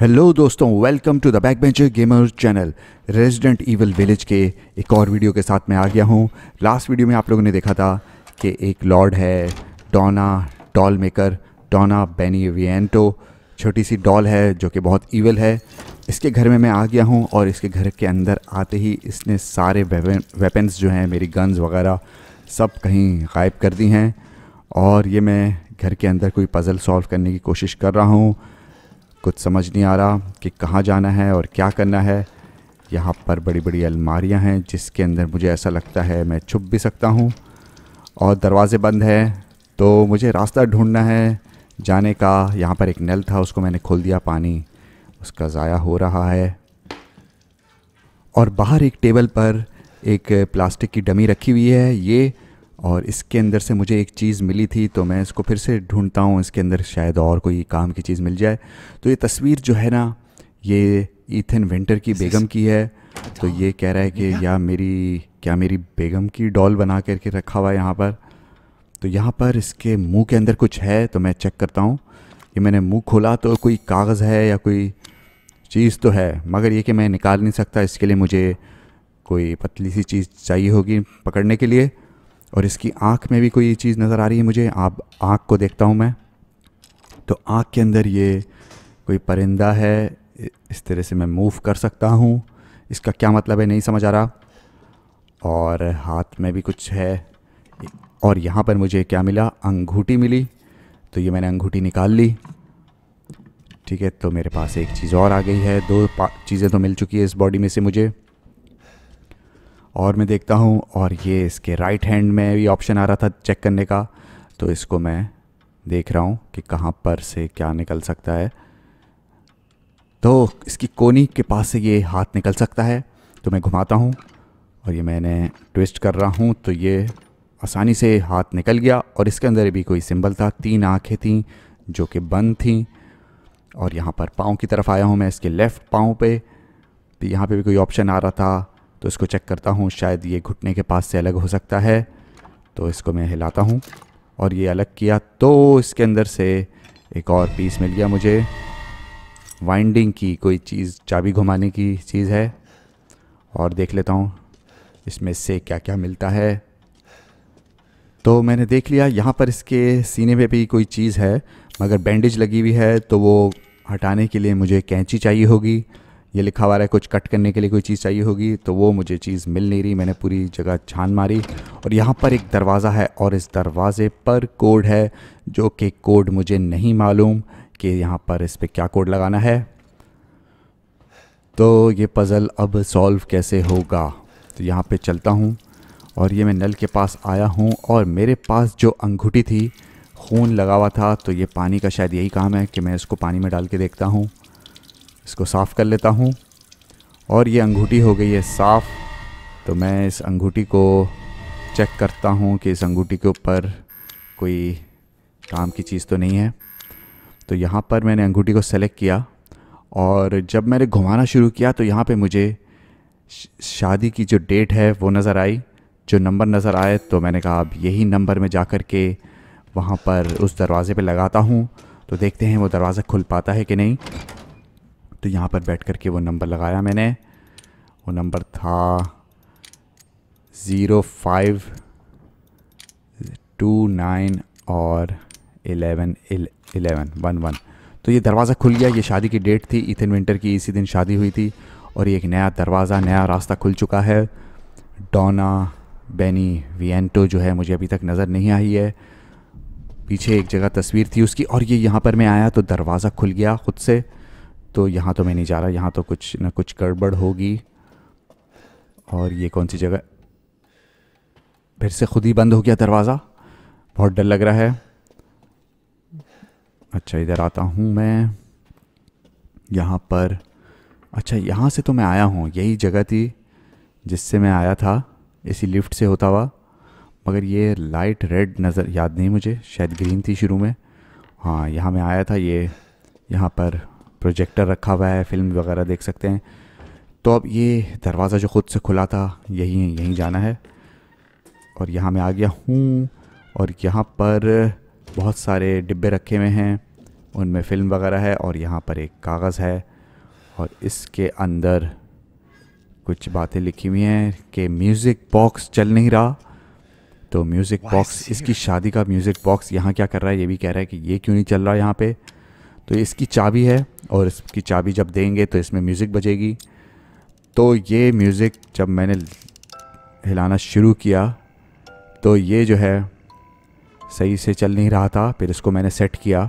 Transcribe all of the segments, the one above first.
hello दोस्तों welcome to the back bencher gamer channel Resident Evil village के एक और वीडियो के साथ मैं आ गया हूँ लास्ट वीडियो में आप लोगों ने देखा था कि एक लॉर्ड है Donna doll maker Donna Beneviento छोटी सी डॉल है जो कि बहुत ईवल है इसके घर में मैं आ गया हूँ और इसके घर के अंदर आते ही इसने सारे वेपन्स जो हैं मेरी गन्स वगैरह सब कहीं गायब कर दी हैं और ये मैं घर के अंदर कोई पज़ल सॉल्व करने की कोशिश कर रहा हूँ कुछ समझ नहीं आ रहा कि कहाँ जाना है और क्या करना है यहाँ पर बड़ी बड़ी अलमारियाँ हैं जिसके अंदर मुझे ऐसा लगता है मैं छुप भी सकता हूँ और दरवाज़े बंद हैं तो मुझे रास्ता ढूंढना है जाने का यहाँ पर एक नल था उसको मैंने खोल दिया पानी उसका ज़ाया हो रहा है और बाहर एक टेबल पर एक प्लास्टिक की डमी रखी हुई है ये और इसके अंदर से मुझे एक चीज़ मिली थी तो मैं इसको फिर से ढूंढता हूँ इसके अंदर शायद और कोई काम की चीज़ मिल जाए तो ये तस्वीर जो है ना ये ईथन विंटर की बेगम की है तो ये कह रहा है कि या मेरी क्या मेरी बेगम की डॉल बना करके रखा हुआ है यहाँ पर तो यहाँ पर इसके मुंह के अंदर कुछ है तो मैं चेक करता हूँ कि मैंने मुंह खोला तो कोई कागज़ है या कोई चीज़ तो है मगर ये कि मैं निकाल नहीं सकता इसके लिए मुझे कोई पतली सी चीज़ चाहिए होगी पकड़ने के लिए और इसकी आँख में भी कोई चीज़ नज़र आ रही है मुझे आप आँख को देखता हूँ मैं तो आँख के अंदर ये कोई परिंदा है इस तरह से मैं मूव कर सकता हूँ इसका क्या मतलब है नहीं समझ आ रहा और हाथ में भी कुछ है और यहाँ पर मुझे क्या मिला अंगूठी मिली तो ये मैंने अंगूठी निकाल ली ठीक है तो मेरे पास एक चीज़ और आ गई है दो चीज़ें तो मिल चुकी है इस बॉडी में से मुझे और मैं देखता हूँ और ये इसके राइट हैंड में भी ऑप्शन आ रहा था चेक करने का तो इसको मैं देख रहा हूँ कि कहाँ पर से क्या निकल सकता है तो इसकी कोनी के पास से ये हाथ निकल सकता है तो मैं घुमाता हूँ और ये मैंने ट्विस्ट कर रहा हूँ तो ये आसानी से हाथ निकल गया और इसके अंदर भी कोई सिंबल था तीन आँखें थीं जो कि बंद थीं और यहाँ पर पाँव की तरफ आया हूँ मैं इसके लेफ़्ट पाँव पे तो यहाँ पे भी कोई ऑप्शन आ रहा था तो इसको चेक करता हूँ शायद ये घुटने के पास से अलग हो सकता है तो इसको मैं हिलाता हूँ और ये अलग किया तो इसके अंदर से एक और पीस मिल गया मुझे वाइंडिंग की कोई चीज़ चाबी घुमाने की चीज़ है और देख लेता हूँ इसमें से क्या क्या मिलता है तो मैंने देख लिया यहाँ पर इसके सीने पे भी कोई चीज़ है मगर बैंडेज लगी हुई है तो वो हटाने के लिए मुझे कैंची चाहिए होगी ये लिखा हुआ है कुछ कट करने के लिए कोई चीज़ चाहिए होगी तो वो मुझे चीज़ मिल नहीं रही मैंने पूरी जगह छान मारी और यहाँ पर एक दरवाज़ा है और इस दरवाज़े पर कोड है जो कि कोड मुझे नहीं मालूम कि यहाँ पर इस पर क्या कोड लगाना है तो ये पज़ल अब सॉल्व कैसे होगा तो यहाँ पे चलता हूँ और ये मैं नल के पास आया हूँ और मेरे पास जो अंगूठी थी खून लगा हुआ था तो ये पानी का शायद यही काम है कि मैं इसको पानी में डाल के देखता हूँ इसको साफ़ कर लेता हूँ और ये अंगूठी हो गई है साफ़ तो मैं इस अंगूठी को चेक करता हूँ कि इस अंगूठी के ऊपर कोई काम की चीज़ तो नहीं है तो यहाँ पर मैंने अंगूठी को सेलेक्ट किया और जब मैंने घुमाना शुरू किया तो यहाँ पे मुझे शादी की जो डेट है वो नज़र आई जो नंबर नज़र आए तो मैंने कहा अब यही नंबर में जा कर के वहाँ पर उस दरवाज़े पे लगाता हूँ तो देखते हैं वो दरवाज़ा खुल पाता है कि नहीं तो यहाँ पर बैठ करके वो नंबर लगाया मैंने वो नंबर था ज़ीरो फाइव टू नाइन और एलेवन एलेवन वन वन तो ये दरवाज़ा खुल गया ये शादी की डेट थी इथन विंटर की इसी दिन शादी हुई थी और ये एक नया दरवाज़ा नया रास्ता खुल चुका है डोना बेनी वियंटो जो है मुझे अभी तक नज़र नहीं आई है पीछे एक जगह तस्वीर थी उसकी और ये यहाँ पर मैं आया तो दरवाज़ा खुल गया ख़ुद से तो यहाँ तो मैं नहीं जा रहा यहाँ तो कुछ ना कुछ गड़बड़ होगी और ये कौन सी जगह फिर से खुद ही बंद हो गया दरवाज़ा बहुत डर लग रहा है अच्छा इधर आता हूँ मैं यहाँ पर अच्छा यहाँ से तो मैं आया हूँ यही जगह थी जिससे मैं आया था इसी लिफ्ट से होता हुआ मगर ये लाइट रेड नज़र याद नहीं मुझे शायद ग्रीन थी शुरू में हाँ यहाँ मैं आया था ये यहाँ पर प्रोजेक्टर रखा हुआ है फिल्म वगैरह देख सकते हैं तो अब ये दरवाज़ा जो ख़ुद से खुला था यहीं यहीं जाना है और यहाँ मैं आ गया हूँ और यहाँ पर बहुत सारे डिब्बे रखे हुए हैं उनमें फ़िल्म वगैरह है और यहाँ पर एक कागज़ है और इसके अंदर कुछ बातें लिखी हुई हैं कि म्यूज़िक बॉक्स चल नहीं रहा तो म्यूज़िक बॉक्स इसकी शादी का म्यूज़िक बॉक्स यहाँ क्या कर रहा है ये भी कह रहा है कि ये क्यों नहीं चल रहा यहाँ पर तो इसकी चाबी है और इसकी चाबी जब देंगे तो इसमें म्यूज़िक बजेगी तो ये म्यूज़िक जब मैंने हिलाना शुरू किया तो ये जो है सही से चल नहीं रहा था फिर इसको मैंने सेट किया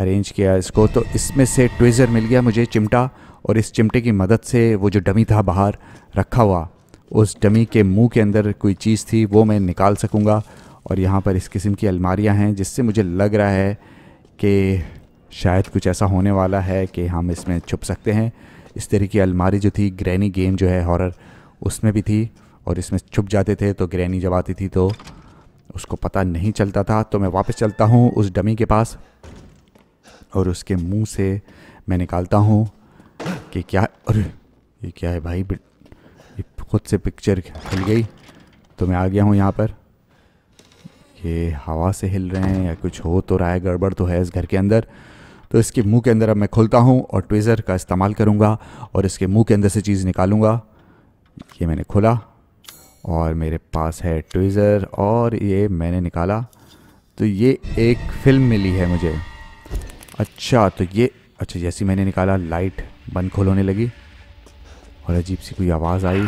अरेंज किया इसको तो इसमें से ट्विज़र मिल गया मुझे चिमटा और इस चिमटे की मदद से वो जो डमी था बाहर रखा हुआ उस डमी के मुंह के अंदर कोई चीज़ थी वो मैं निकाल सकूँगा और यहाँ पर इस किस्म की अलमारियाँ हैं जिससे मुझे लग रहा है कि शायद कुछ ऐसा होने वाला है कि हम इसमें छुप सकते हैं इस तरह की अलमारी जो थी ग्रैनी गेम जो है हॉरर उसमें भी थी और इसमें छुप जाते थे तो ग्रैनी जब आती थी तो उसको पता नहीं चलता था तो मैं वापस चलता हूँ उस डमी के पास और उसके मुंह से मैं निकालता हूँ कि क्या अरे ये क्या है भाई ये खुद से पिक्चर खुल गई तो मैं आ गया हूँ यहाँ पर ये हवा से हिल रहे हैं या कुछ हो तो रहा है गड़बड़ तो है इस घर के अंदर तो इसके मुंह के अंदर अब मैं खोलता हूँ और ट्विज़र का इस्तेमाल करूँगा और इसके मुंह के अंदर से चीज़ निकालूंगा ये मैंने खोला और मेरे पास है ट्विज़र और ये मैंने निकाला तो ये एक फ़िल्म मिली है मुझे अच्छा तो ये अच्छा जैसी मैंने निकाला लाइट बंद खोल होने लगी और अजीब सी कोई आवाज़ आई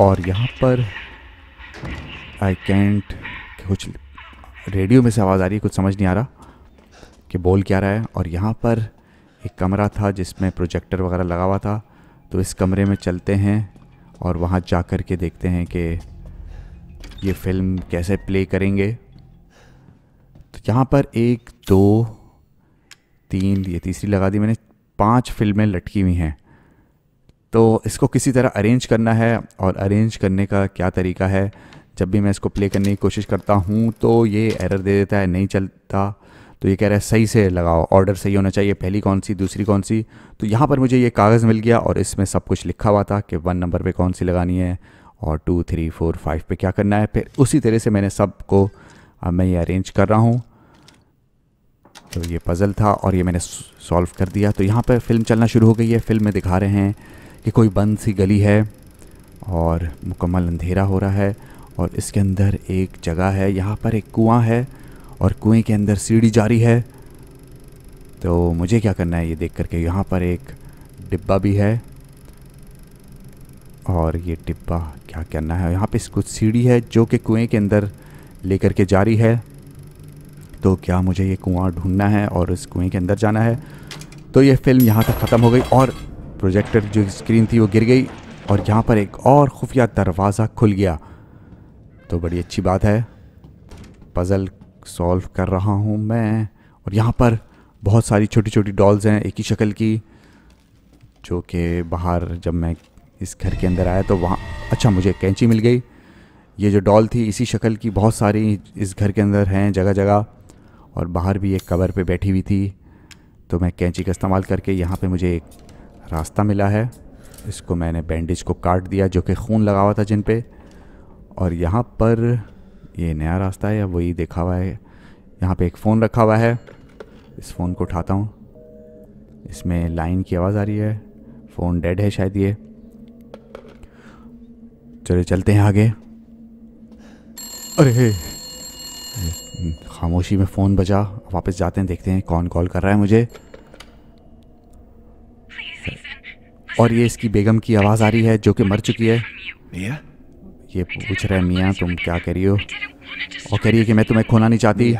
और यहाँ पर आई कैंट कुछ रेडियो में से आवाज़ आ रही है कुछ समझ नहीं आ रहा कि बोल क्या रहा है और यहाँ पर एक कमरा था जिसमें प्रोजेक्टर वगैरह लगा हुआ था तो इस कमरे में चलते हैं और वहाँ जा कर के देखते हैं कि ये फिल्म कैसे प्ले करेंगे तो यहाँ पर एक दो तीन ये तीसरी लगा दी मैंने पांच फिल्में लटकी हुई हैं तो इसको किसी तरह अरेंज करना है और अरेंज करने का क्या तरीका है जब भी मैं इसको प्ले करने की कोशिश करता हूँ तो ये एरर दे देता है नहीं चलता तो ये कह रहा है सही से लगाओ ऑर्डर सही होना चाहिए पहली कौन सी दूसरी कौन सी तो यहाँ पर मुझे ये कागज़ मिल गया और इसमें सब कुछ लिखा हुआ था कि वन नंबर पे कौन सी लगानी है और टू थ्री फोर फाइव पे क्या करना है फिर उसी तरह से मैंने सब को अब मैं ये अरेंज कर रहा हूँ तो ये पज़ल था और ये मैंने सॉल्व कर दिया तो यहाँ पर फिल्म चलना शुरू हो गई है फिल्म में दिखा रहे हैं कि कोई बंद सी गली है और मुकम्मल अंधेरा हो रहा है और इसके अंदर एक जगह है यहाँ पर एक कुआं है और कुएं के अंदर सीढ़ी जारी है तो मुझे क्या करना है ये देख करके यहाँ पर एक डिब्बा भी है और ये डिब्बा क्या करना है यहाँ पे कुछ सीढ़ी है जो कि कुएं के अंदर लेकर के जारी है तो क्या मुझे ये कुआं ढूंढना है और इस कुएं के अंदर जाना है तो ये फिल्म यहाँ तक ख़त्म हो गई और प्रोजेक्टर जो स्क्रीन थी वो गिर गई और यहाँ पर एक और खुफिया दरवाज़ा खुल गया तो बड़ी अच्छी बात है पज़ल सॉल्व कर रहा हूँ मैं और यहाँ पर बहुत सारी छोटी छोटी डॉल्स हैं एक ही शक्ल की जो कि बाहर जब मैं इस घर के अंदर आया तो वहाँ अच्छा मुझे कैंची मिल गई ये जो डॉल थी इसी शक्ल की बहुत सारी इस घर के अंदर हैं जगह जगह और बाहर भी एक कवर पे बैठी हुई थी तो मैं कैंची का इस्तेमाल करके यहाँ पे मुझे एक रास्ता मिला है इसको मैंने बैंडेज को काट दिया जो कि खून लगा हुआ था जिन पर और यहाँ पर ये नया रास्ता है वही देखा हुआ है यहाँ पे एक फ़ोन रखा हुआ है इस फ़ोन को उठाता हूँ इसमें लाइन की आवाज़ आ रही है फ़ोन डेड है शायद ये चलो चलते हैं आगे अरे खामोशी में फ़ोन बजा वापस जाते हैं देखते हैं कौन कॉल कर रहा है मुझे और ये इसकी बेगम की आवाज़ आ रही है जो कि मर चुकी है भैया ये पूछ रहे मियाँ तुम क्या कह रही हो और कह रही है कि मैं तुम्हें खोना नहीं चाहती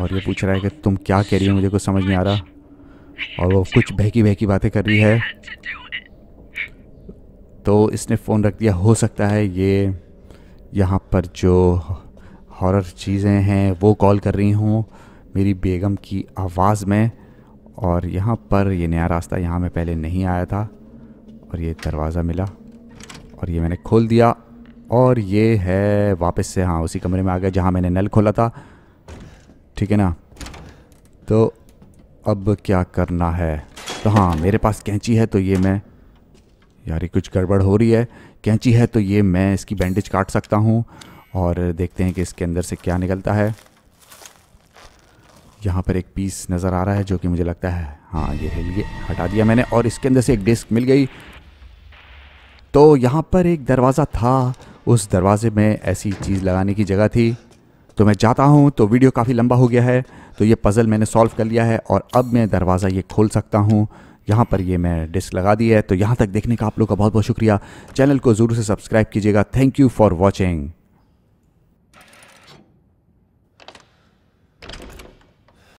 और ये पूछ रहा है कि तुम क्या कह रही हो मुझे कुछ समझ नहीं आ रहा और वो कुछ बहकी बहकी बातें कर रही है तो इसने फ़ोन रख दिया हो सकता है ये यहाँ पर जो हॉरर चीज़ें हैं वो कॉल कर रही हूँ मेरी बेगम की आवाज़ में और यहाँ पर ये नया रास्ता यहाँ मैं पहले नहीं आया था और ये दरवाज़ा मिला और ये मैंने खोल दिया और ये है वापस से हाँ उसी कमरे में आ गया जहाँ मैंने नल खोला था ठीक है ना तो अब क्या करना है तो हाँ मेरे पास कैंची है तो ये मैं यार ये कुछ गड़बड़ हो रही है कैंची है तो ये मैं इसकी बैंडेज काट सकता हूँ और देखते हैं कि इसके अंदर से क्या निकलता है यहाँ पर एक पीस नज़र आ रहा है जो कि मुझे लगता है हाँ ये है ये हटा दिया मैंने और इसके अंदर से एक डिस्क मिल गई तो यहाँ पर एक दरवाज़ा था उस दरवाज़े में ऐसी चीज़ लगाने की जगह थी तो मैं जाता हूँ तो वीडियो काफ़ी लंबा हो गया है तो ये पज़ल मैंने सॉल्व कर लिया है और अब मैं दरवाज़ा ये खोल सकता हूँ यहाँ पर ये मैं डिस्क लगा दी है तो यहाँ तक देखने का आप लोग का बहुत बहुत शुक्रिया चैनल को ज़रूर से सब्सक्राइब कीजिएगा थैंक यू फॉर वॉचिंग